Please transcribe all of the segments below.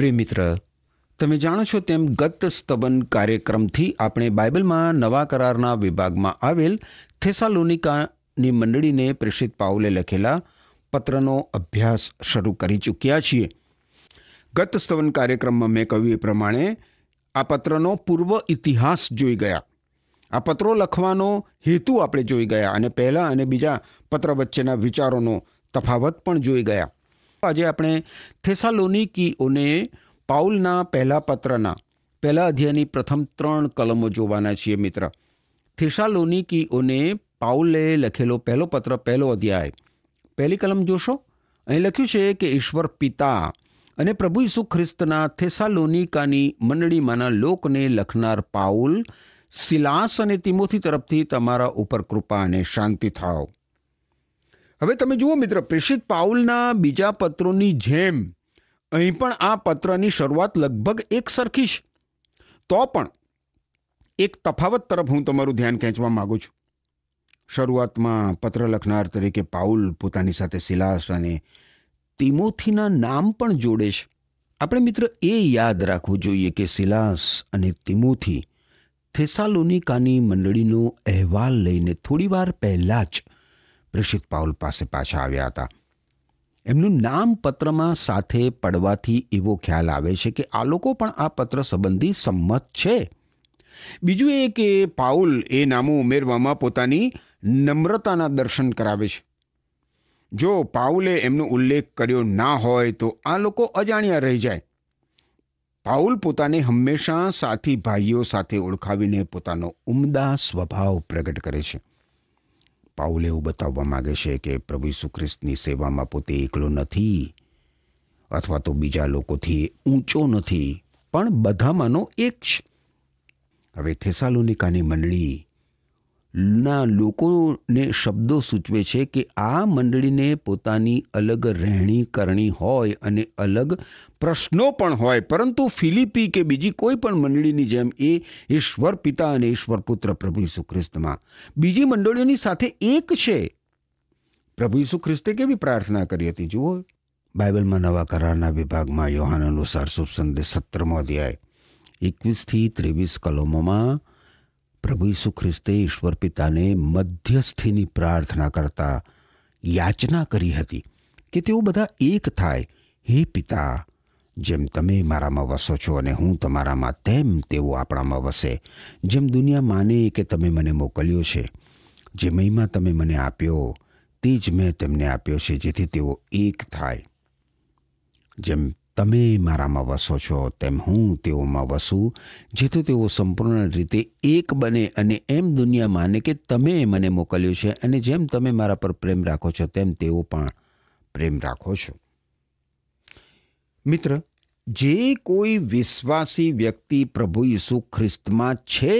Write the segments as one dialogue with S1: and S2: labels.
S1: પ્રિય મિત્ર તમે જાણો છો તેમ ગત સ્તબન કાર્યક્રમથી આપણે બાઇબલમાં નવા કરારના વિભાગમાં આવેલ થેસાલોનિકાની મંડળીને પ્રેષિત પાઉલે લખેલા પત્રનો અભ્યાસ શરૂ કરી ચૂક્યા છીએ ગત સ્તવન કાર્યક્રમમાં મેં કહ્યું એ પ્રમાણે આ પત્રનો પૂર્વ ઇતિહાસ જોઈ ગયા આ પત્રો લખવાનો હેતુ આપણે જોઈ ગયા અને પહેલાં અને બીજા પત્ર વચ્ચેના વિચારોનો તફાવત પણ જોઈ ગયા આજે આપણે થેસાલોનિકીઓને પાઉલના પહેલા પત્રના પહેલા અધ્યાયની પ્રથમ ત્રણ કલમો જોવાના છીએ મિત્ર થેસાલોનિકીઓને પાઉલે લખેલો પહેલો પત્ર પહેલો અધ્યાય પહેલી કલમ જોશો અહીં લખ્યું છે કે ઈશ્વર પિતા અને પ્રભુ ઈસુ ખ્રિસ્તના થેસાલોનિકાની મંડળીમાંના લોકને લખનાર પાઉલ સિલાસ અને તિમોથી તરફથી તમારા ઉપર કૃપા અને શાંતિ થાવ હવે તમે જુઓ મિત્ર પ્રેષિત પાઉલના બીજા પત્રોની જેમ અહીં પણ આ પત્રની શરૂઆત લગભગ એક સરખી છે તો પણ એક તફાવત તરફ હું તમારું ધ્યાન ખેંચવા માગું છું શરૂઆતમાં પત્ર લખનાર તરીકે પાઉલ પોતાની સાથે સિલાસ અને તિમોથીના નામ પણ જોડે છે આપણે મિત્ર એ યાદ રાખવું જોઈએ કે સિલાસ અને તિમોથી થેસાલોનિકાની મંડળીનો અહેવાલ લઈને થોડીવાર પહેલાં જ પ્રેષિત પાઉલ પાસે પાછા આવ્યા હતા એમનું નામ પત્રમાં સાથે પડવાથી એવો ખ્યાલ આવે છે કે આ લોકો પણ આ પત્ર સંબંધી સંમત છે બીજું એ કે પાઉલ એ નામું ઉમેરવામાં પોતાની નમ્રતાના દર્શન કરાવે છે જો પાઉલે એમનો ઉલ્લેખ કર્યો ના હોય તો આ લોકો અજાણ્યા રહી જાય પાઉલ પોતાને હંમેશા સાથી ભાઈઓ સાથે ઓળખાવીને પોતાનો ઉમદા સ્વભાવ પ્રગટ કરે છે પાઉલ એવું બતાવવા માગે છે કે પ્રભુ ઈસુ સેવામાં પોતે એકલો નથી અથવા તો બીજા લોકોથી ઊંચો નથી પણ બધામાંનો એક છે હવે થેસાલોનિકાની મંડળી ના લોકોને શબ્દો સૂચવે છે કે આ મંડળીને પોતાની અલગ રહેણી કરણી હોય અને અલગ પ્રશ્નો પણ હોય પરંતુ ફિલિપી કે બીજી કોઈ પણ મંડળીની જેમ એ ઈશ્વર પિતા અને ઈશ્વર પુત્ર પ્રભુ ઈસુ ખ્રિસ્તમાં બીજી મંડળીઓની સાથે એક છે પ્રભુ ઈસુ ખ્રિસ્તે કેવી પ્રાર્થના કરી હતી જુઓ બાઇબલમાં નવા કરારના વિભાગમાં યોહાન અનુસાર શુભ સંદેશ સત્રમો અધ્યાય એકવીસથી ત્રેવીસ કલમોમાં પ્રભુ ઈસુ ખ્રિસ્તે ઈશ્વર પિતાને મધ્યસ્થીની પ્રાર્થના કરતા યાચના કરી હતી કે તેઓ બધા એક થાય હે પિતા જેમ તમે મારામાં વસો છો અને હું તમારામાં તેમ તેવો આપણામાં વસે જેમ દુનિયા માને કે તમે મને મોકલ્યો છે જે મહિમા તમે મને આપ્યો તે જ મેં તેમને આપ્યો છે જેથી તેઓ એક થાય જેમ તમે મારામાં વસો છો તેમ હું તેઓમાં વસું જેથી તેઓ સંપૂર્ણ રીતે એક બને અને એમ દુનિયા માને કે તમે મને મોકલ્યું છે અને જેમ તમે મારા પર પ્રેમ રાખો છો તેમ તેઓ પણ પ્રેમ રાખો છો મિત્ર જે કોઈ વિશ્વાસી વ્યક્તિ પ્રભુ ઈસુ ખ્રિસ્તમાં છે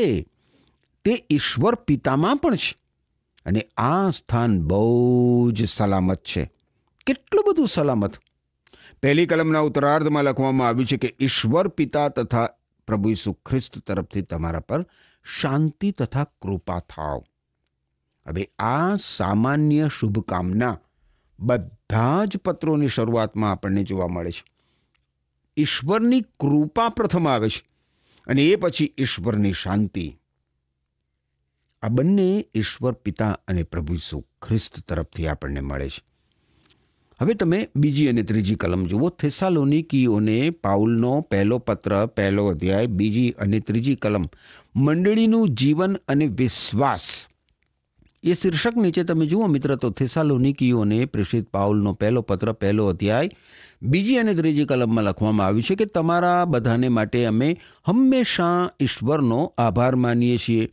S1: તે ઈશ્વર પિતામાં પણ છે અને આ સ્થાન બહુ જ સલામત છે કેટલું બધું સલામત પહેલી કલમના ઉત્તરાર્ધમાં લખવામાં આવ્યું છે કે ઈશ્વર પિતા તથા પ્રભુ ઈસુ ખ્રિસ્ત તરફથી તમારા પર શાંતિ તથા કૃપા થાવ હવે આ સામાન્ય શુભકામના બધા જ પત્રોની શરૂઆતમાં આપણને જોવા મળે છે ઈશ્વરની કૃપા પ્રથમ આવે છે અને એ પછી ઈશ્વરની શાંતિ આ બંને ઈશ્વર પિતા અને પ્રભુ ઈસુ ખ્રિસ્ત તરફથી આપણને મળે છે હવે તમે બીજી અને ત્રીજી કલમ જુઓ થેસાલોનિકીઓને પાઉલનો પહેલો પત્ર પહેલો અધ્યાય બીજી અને ત્રીજી કલમ મંડળીનું જીવન અને વિશ્વાસ એ શીર્ષક નીચે તમે જુઓ મિત્ર તો થેસાલોનિકીઓને પ્રેષિત પાઉલનો પહેલો પત્ર પહેલો અધ્યાય બીજી અને ત્રીજી કલમમાં લખવામાં આવ્યું છે કે તમારા બધાને માટે અમે હંમેશા ઈશ્વરનો આભાર માનીએ છીએ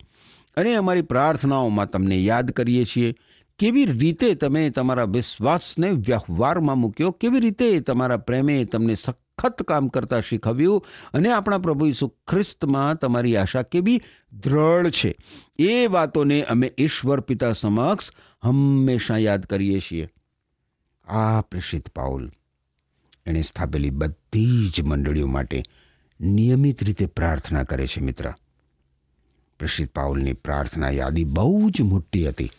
S1: અને અમારી પ્રાર્થનાઓમાં તમને યાદ કરીએ છીએ કેવી રીતે તમે તમારા વિશ્વાસને વ્યવહારમાં મૂક્યો કેવી રીતે તમારા પ્રેમે તમને સખત કામ કરતાં શીખવ્યું અને આપણા પ્રભુ ઈસુ ખ્રિસ્તમાં તમારી આશા કેવી દ્રઢ છે એ વાતોને અમે ઈશ્વર પિતા સમક્ષ હંમેશા યાદ કરીએ છીએ આ પ્રેષિત પાઉલ એણે સ્થાપેલી બધી જ મંડળીઓ માટે નિયમિત રીતે પ્રાર્થના કરે છે મિત્ર પ્રેષિત પાઉલની પ્રાર્થના યાદી બહુ જ મોટી હતી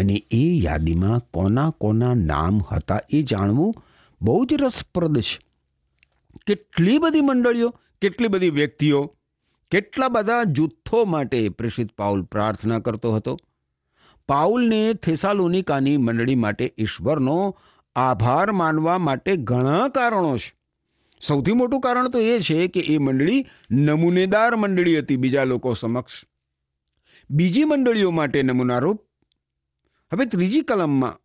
S1: અને એ યાદીમાં કોના કોના નામ હતા એ જાણવું બહુ જ રસપ્રદ છે કેટલી બધી મંડળીઓ કેટલી બધી વ્યક્તિઓ કેટલા બધા જૂથો માટે પ્રેષિત પાઉલ પ્રાર્થના કરતો હતો પાઉલને થેસાલોનિકાની મંડળી માટે ઈશ્વરનો આભાર માનવા માટે ઘણા કારણો છે સૌથી મોટું કારણ તો એ છે કે એ મંડળી નમૂનેદાર મંડળી હતી બીજા લોકો સમક્ષ બીજી મંડળીઓ માટે નમૂનારૂપ હવે ત્રીજી કલમમાં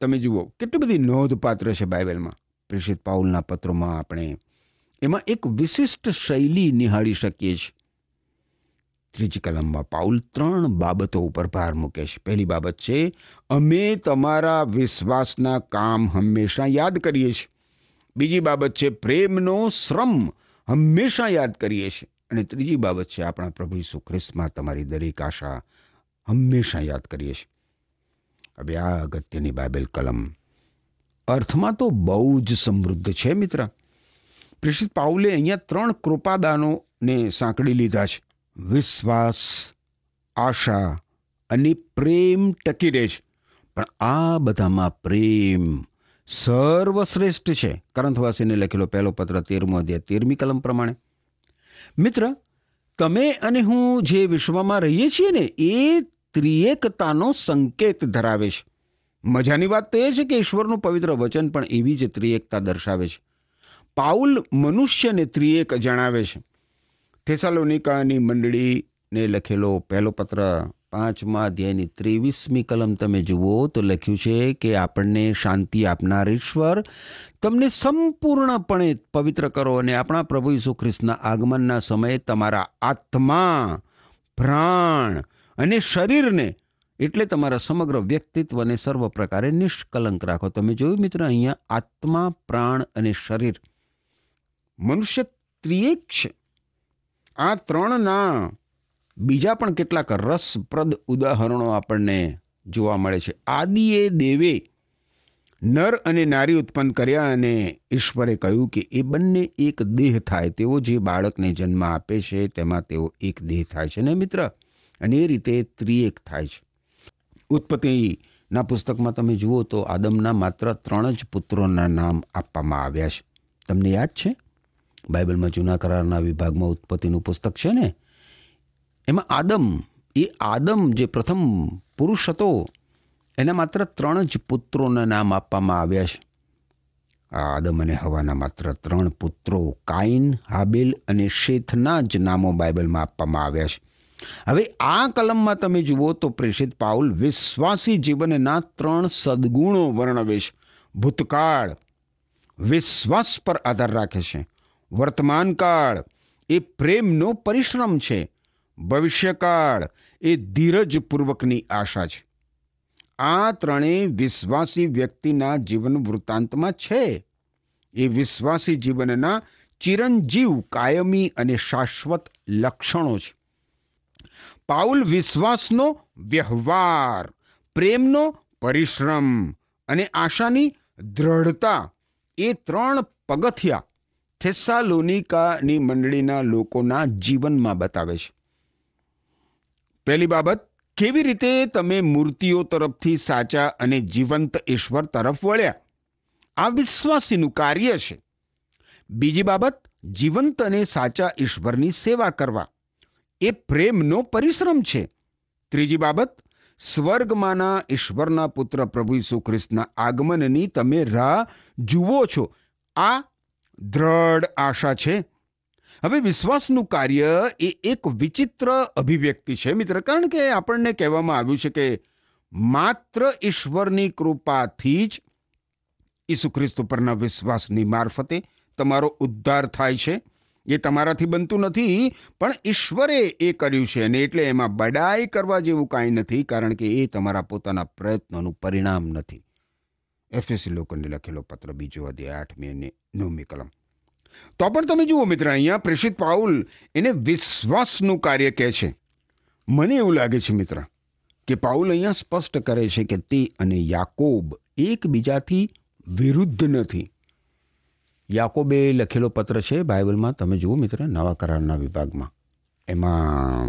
S1: તમે જુઓ કેટલી બધી નોંધપાત્ર છે બાઇબલમાં પ્રેષિત પાઉલના પત્રોમાં આપણે એમાં એક વિશિષ્ટ શૈલી નિહાળી શકીએ છીએ ત્રીજી કલમમાં પાઉલ ત્રણ બાબતો ઉપર ભાર મૂકે છે પહેલી બાબત છે અમે તમારા વિશ્વાસના કામ હંમેશા યાદ કરીએ છીએ બીજી બાબત છે પ્રેમનો શ્રમ હંમેશા યાદ કરીએ છીએ અને ત્રીજી બાબત છે આપણા પ્રભુ ઈસુ ખ્રિસ્તમાં તમારી દરેક આશા હંમેશા યાદ કરીએ છીએ હવે આ અગત્યની બાઇબલ કલમ અર્થમાં તો બહુ જ સમૃદ્ધ છે મિત્ર પ્રેષિત પાઉલે અહીંયા ત્રણ કૃપાદાનોને સાંકળી લીધા છે વિશ્વાસ આશા અને પ્રેમ ટકી રહે છે પણ આ બધામાં પ્રેમ સર્વશ્રેષ્ઠ છે કરંથવાસીને લખેલો પહેલો પત્ર તેરમો અધ્યાય તેરમી કલમ પ્રમાણે મિત્ર તમે અને હું જે વિશ્વમાં રહીએ છીએ ને એ ત્રિએકતાનો સંકેત ધરાવે છે મજાની વાત તો એ છે કે ઈશ્વરનું પવિત્ર વચન પણ એવી જ ત્રિએકતા દર્શાવે છે પાઉલ મનુષ્યને ત્રિએક જણાવે છે થેસાલોનિકાની મંડળીને લખેલો પહેલો પત્ર પાંચમા અધ્યાયની ત્રેવીસમી કલમ તમે જુઓ તો લખ્યું છે કે આપણને શાંતિ આપનાર ઈશ્વર તમને સંપૂર્ણપણે પવિત્ર કરો અને આપણા પ્રભુ ઈસુ ખ્રિસ્તના આગમનના સમયે તમારા આત્મા પ્રાણ અને શરીરને એટલે તમારા સમગ્ર વ્યક્તિત્વને સર્વ પ્રકારે નિષ્કલંક રાખો તમે જોયું મિત્ર અહીંયા આત્મા પ્રાણ અને શરીર મનુષ્ય ત્રિએક આ ત્રણના બીજા પણ કેટલાક રસપ્રદ ઉદાહરણો આપણને જોવા મળે છે આદિએ દેવે નર અને નારી ઉત્પન્ન કર્યા અને ઈશ્વરે કહ્યું કે એ બંને એક દેહ થાય તેઓ જે બાળકને જન્મ આપે છે તેમાં તેઓ એક દેહ થાય છે ને મિત્ર અને એ રીતે ત્રિએક થાય છે ઉત્પત્તિના પુસ્તકમાં તમે જુઓ તો આદમના માત્ર ત્રણ જ પુત્રોના નામ આપવામાં આવ્યા છે તમને યાદ છે બાઇબલમાં જૂના કરારના વિભાગમાં ઉત્પત્તિનું પુસ્તક છે ને એમાં આદમ એ આદમ જે પ્રથમ પુરુષ હતો એના માત્ર ત્રણ જ પુત્રોના નામ આપવામાં આવ્યા છે આ આદમ અને હવાના માત્ર ત્રણ પુત્રો કાઇન હાબેલ અને શેથના જ નામો બાઇબલમાં આપવામાં આવ્યા છે હવે આ કલમમાં તમે જુઓ તો પ્રેષિત પાઉલ વિશ્વાસી જીવનના ત્રણ સદગુણો વર્ણવે છે ભૂતકાળ વિશ્વાસ પર આધાર રાખે છે વર્તમાનકાળ એ પ્રેમનો પરિશ્રમ છે ભવિષ્યકાળ એ ધીરજપૂર્વકની આશા છે આ ત્રણેય વિશ્વાસી વ્યક્તિના જીવન વૃત્તાંતમાં છે એ વિશ્વાસી જીવનના ચિરંજીવ કાયમી અને શાશ્વત લક્ષણો છે પાઉલ વિશ્વાસનો વ્યવહાર પ્રેમનો પરિશ્રમ અને આશાની દ્રઢતા એ ત્રણ પગથિયા થેસાલોનિકાની મંડળીના લોકોના જીવનમાં બતાવે છે પહેલી બાબત કેવી રીતે તમે મૂર્તિઓ તરફથી સાચા અને જીવંત ઈશ્વર તરફ વળ્યા આ વિશ્વાસીનું કાર્ય છે બીજી બાબત જીવંત અને સાચા ઈશ્વરની સેવા કરવા એ પ્રેમનો પરિશ્રમ છે ત્રીજી બાબત સ્વર્ગમાંના ઈશ્વરના પુત્ર પ્રભુ ઈસુ ખ્રિસ્તના આગમનની તમે રાહ જુઓ છો આ દ્રઢ આશા છે હવે વિશ્વાસનું કાર્ય એ એક વિચિત્ર અભિવ્યક્તિ છે મિત્ર કારણ કે આપણને કહેવામાં આવ્યું છે કે માત્ર ઈશ્વરની કૃપાથી જ ઈસુ ખ્રિસ્ત ઉપરના વિશ્વાસની મારફતે તમારો ઉદ્ધાર થાય છે જે તમારાથી બનતું નથી પણ ઈશ્વરે એ કર્યું છે અને એટલે એમાં બડાઈ કરવા જેવું કાંઈ નથી કારણ કે એ તમારા પોતાના પ્રયત્નોનું પરિણામ નથી એફએસી લોકોને લખેલો પત્ર બીજો અધ્યાય આઠમી અને નવમી કલમ તો પણ તમે જુઓ મિત્ર અહીંયા પ્રેષિત પાઉલ એને વિશ્વાસનું કાર્ય કહે છે મને એવું લાગે છે મિત્ર કે પાઉલ અહીંયા સ્પષ્ટ કરે છે કે તે અને યાકોબ એકબીજાથી વિરુદ્ધ નથી યાકોબે લખેલો પત્ર છે બાઇબલમાં તમે જુઓ મિત્ર નવા કરારના વિભાગમાં એમાં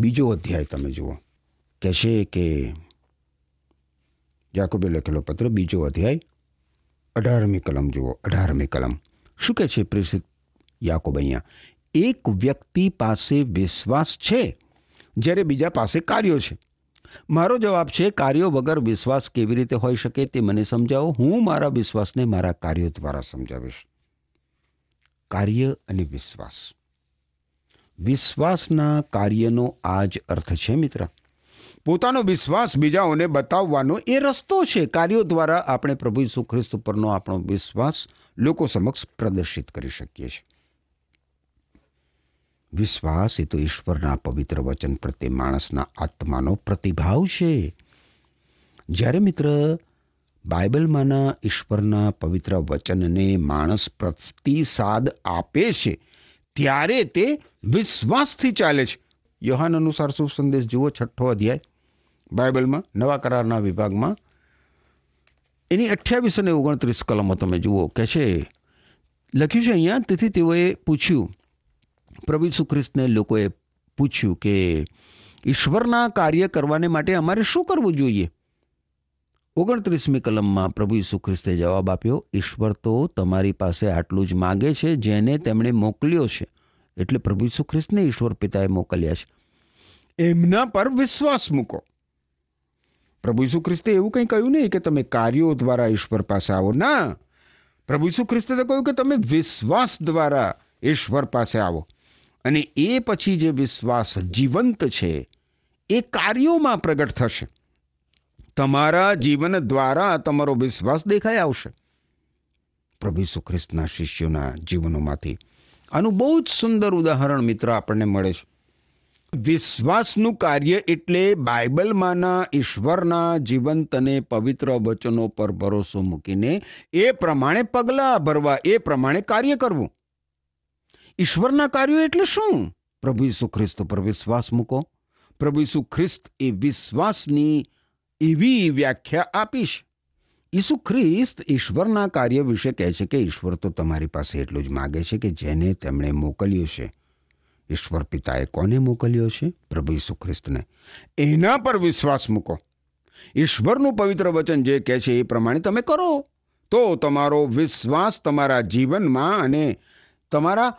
S1: બીજો અધ્યાય તમે જુઓ કહે છે કે યાકોબે લખેલો પત્ર બીજો અધ્યાય અઢારમી કલમ જુઓ અઢારમી કલમ શું કહે છે પ્રેષિત યાકોબ અહીંયા એક વ્યક્તિ પાસે વિશ્વાસ છે જ્યારે બીજા પાસે કાર્યો છે મારો જવાબ છે કાર્યો વગર વિશ્વાસ કેવી રીતે હોઈ શકે તે મને સમજાવો હું મારા વિશ્વાસને મારા કાર્યો દ્વારા સમજાવીશ કાર્ય અને વિશ્વાસ વિશ્વાસના કાર્યનો આ જ અર્થ છે મિત્ર પોતાનો વિશ્વાસ બીજાઓને બતાવવાનો એ રસ્તો છે કાર્યો દ્વારા આપણે પ્રભુ ઈસુ ખ્રિસ્ત પરનો આપણો વિશ્વાસ લોકો સમક્ષ પ્રદર્શિત કરી શકીએ છીએ વિશ્વાસ એ તો ઈશ્વરના પવિત્ર વચન પ્રત્યે માણસના આત્માનો પ્રતિભાવ છે જ્યારે મિત્ર બાઇબલમાંના ઈશ્વરના પવિત્ર વચનને માણસ પ્રતિસાદ આપે છે ત્યારે તે વિશ્વાસથી ચાલે છે યોહાન અનુસાર શુભ સંદેશ જુઓ છઠ્ઠો અધ્યાય બાઇબલમાં નવા કરારના વિભાગમાં એની અઠ્યાવીસ અને ઓગણત્રીસ કલમો તમે જુઓ કે છે લખ્યું છે અહીંયા તેથી તેઓએ પૂછ્યું પ્રભુ ઈસુ ખ્રિસ્તને લોકોએ પૂછ્યું કે ઈશ્વરના કાર્ય કરવાને માટે અમારે શું કરવું જોઈએ ઓગણત્રીસમી કલમમાં પ્રભુ ઈસુ ખ્રિસ્તે જવાબ આપ્યો ઈશ્વર તો તમારી પાસે આટલું જ માગે છે જેને તેમણે મોકલ્યો છે એટલે પ્રભુ ઈસુ ખ્રિસ્તને ઈશ્વર પિતાએ મોકલ્યા છે એમના પર વિશ્વાસ મૂકો પ્રભુ ઈસુ ખ્રિસ્તે એવું કંઈ કહ્યું નહીં કે તમે કાર્યો દ્વારા ઈશ્વર પાસે આવો ના પ્રભુ ઈસુ ખ્રિસ્તે તો કહ્યું કે તમે વિશ્વાસ દ્વારા ઈશ્વર પાસે આવો અને એ પછી જે વિશ્વાસ જીવંત છે એ કાર્યોમાં પ્રગટ થશે તમારા જીવન દ્વારા તમારો વિશ્વાસ દેખાઈ આવશે પ્રભુ ઈસુ ખ્રિસ્તના શિષ્યોના જીવનોમાંથી આનું બહુ જ સુંદર ઉદાહરણ મિત્ર આપણને મળે છે વિશ્વાસનું કાર્ય એટલે બાઇબલમાંના ઈશ્વરના જીવંત અને પવિત્ર વચનો પર ભરોસો મૂકીને એ પ્રમાણે પગલાં ભરવા એ પ્રમાણે કાર્ય કરવું ઈશ્વરના કાર્યો એટલે શું પ્રભુ ઈસુ ખ્રિસ્ત પર વિશ્વાસ મૂકો પ્રભુ ઈસુ ખ્રિસ્ત એ વિશ્વાસની એવી વ્યાખ્યા આપીશ ઈસુ ખ્રિસ્ત ઈશ્વરના કાર્ય વિશે કહે છે કે ઈશ્વર તો તમારી પાસે એટલું જ માગે છે કે જેને તેમણે મોકલ્યો છે ઈશ્વર પિતાએ કોને મોકલ્યો છે પ્રભુ ઈસુ ખ્રિસ્તને એના પર વિશ્વાસ મૂકો ઈશ્વરનું પવિત્ર વચન જે કહે છે એ પ્રમાણે તમે કરો તો તમારો વિશ્વાસ તમારા જીવનમાં અને તમારા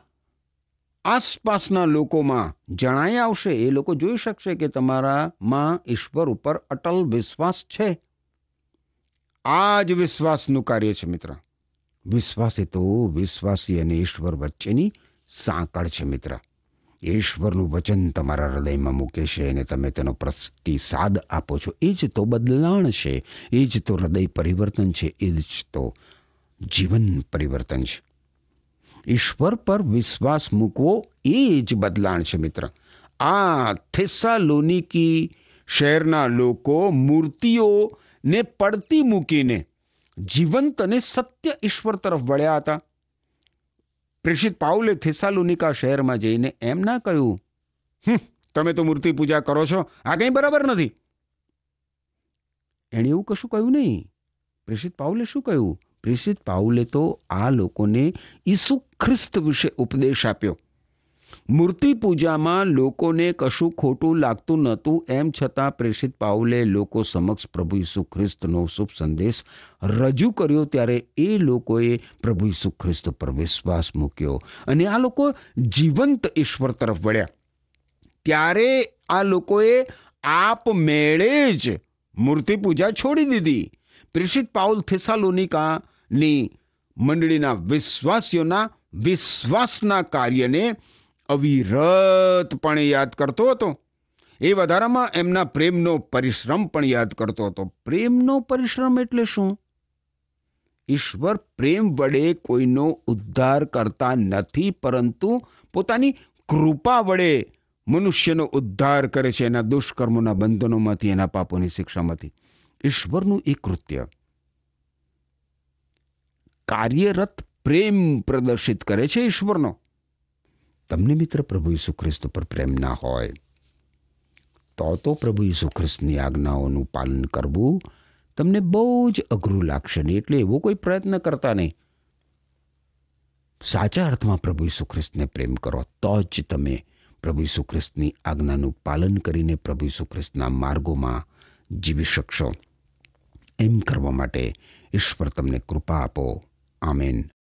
S1: આસપાસના લોકોમાં જણાઈ આવશે એ લોકો જોઈ શકશે કે તમારામાં ઈશ્વર ઉપર અટલ વિશ્વાસ છે આ જ વિશ્વાસનું કાર્ય છે મિત્ર વિશ્વાસ એ તો વિશ્વાસી અને ઈશ્વર વચ્ચેની સાંકળ છે મિત્ર ઈશ્વરનું વચન તમારા હૃદયમાં મૂકે છે અને તમે તેનો પ્રતિસાદ આપો છો એ જ તો બદલાણ છે એ જ તો હૃદય પરિવર્તન છે એ જ તો જીવન પરિવર્તન છે ઈશ્વર પર વિશ્વાસ મૂકવો એ જ બદલાણ છે મિત્ર આ થેસાલોનીકી શહેરના લોકો મૂર્તિઓને પડતી મૂકીને જીવંત અને સત્ય ઈશ્વર તરફ વળ્યા હતા પ્રેષિત પાઉલે થેસાલુનિકા શહેરમાં જઈને એમ ના કહ્યું હમ તમે તો મૂર્તિ પૂજા કરો છો આ કંઈ બરાબર નથી એણે એવું કશું કહ્યું નહીં પ્રેષિત પાઉલે શું કહ્યું પ્રેષિત પાઉલે તો આ લોકોને ઈસુ ખ્રિસ્ત વિશે ઉપદેશ આપ્યો મૂર્તિ પૂજામાં લોકોને કશું ખોટું લાગતું નહોતું એમ છતાં પ્રેષિત પાઉલે લોકો સમક્ષ પ્રભુ ઈસુ ખ્રિસ્તનો શુભ સંદેશ રજૂ કર્યો ત્યારે એ લોકોએ પ્રભુ ઈસુ ખ્રિસ્ત પર વિશ્વાસ મૂક્યો અને આ લોકો જીવંત ઈશ્વર તરફ વળ્યા ત્યારે આ લોકોએ આપ મેળે જ મૂર્તિ પૂજા છોડી દીધી પ્રેષિત પાઉલ થેસાલોનિકા ની મંડળીના વિશ્વાસીઓના વિશ્વાસના કાર્યને અવિરતપણે યાદ કરતો હતો એ વધારામાં એમના પ્રેમનો પરિશ્રમ પણ યાદ કરતો હતો પ્રેમનો પરિશ્રમ એટલે શું ઈશ્વર પ્રેમ વડે કોઈનો ઉદ્ધાર કરતા નથી પરંતુ પોતાની કૃપા વડે મનુષ્યનો ઉદ્ધાર કરે છે એના દુષ્કર્મોના બંધનોમાંથી એના પાપોની શિક્ષામાંથી ઈશ્વરનું એ કૃત્ય કાર્યરત પ્રેમ પ્રદર્શિત કરે છે ઈશ્વરનો તમને મિત્ર પ્રભુ ઈસુ ખ્રિસ્ત પર પ્રેમ ના હોય તો તો પ્રભુ ઈસુ ખ્રિસ્તની આજ્ઞાઓનું પાલન કરવું તમને બહુ જ અઘરું લાગશે નહીં એટલે એવો કોઈ પ્રયત્ન કરતા નહીં સાચા અર્થમાં પ્રભુ ઈસુ ખ્રિસ્તને પ્રેમ કરો તો જ તમે પ્રભુ ઈસુ ખ્રિસ્તની આજ્ઞાનું પાલન કરીને પ્રભુ ઈસુ ખ્રિસ્તના માર્ગોમાં જીવી શકશો એમ કરવા માટે ઈશ્વર તમને કૃપા આપો Amen.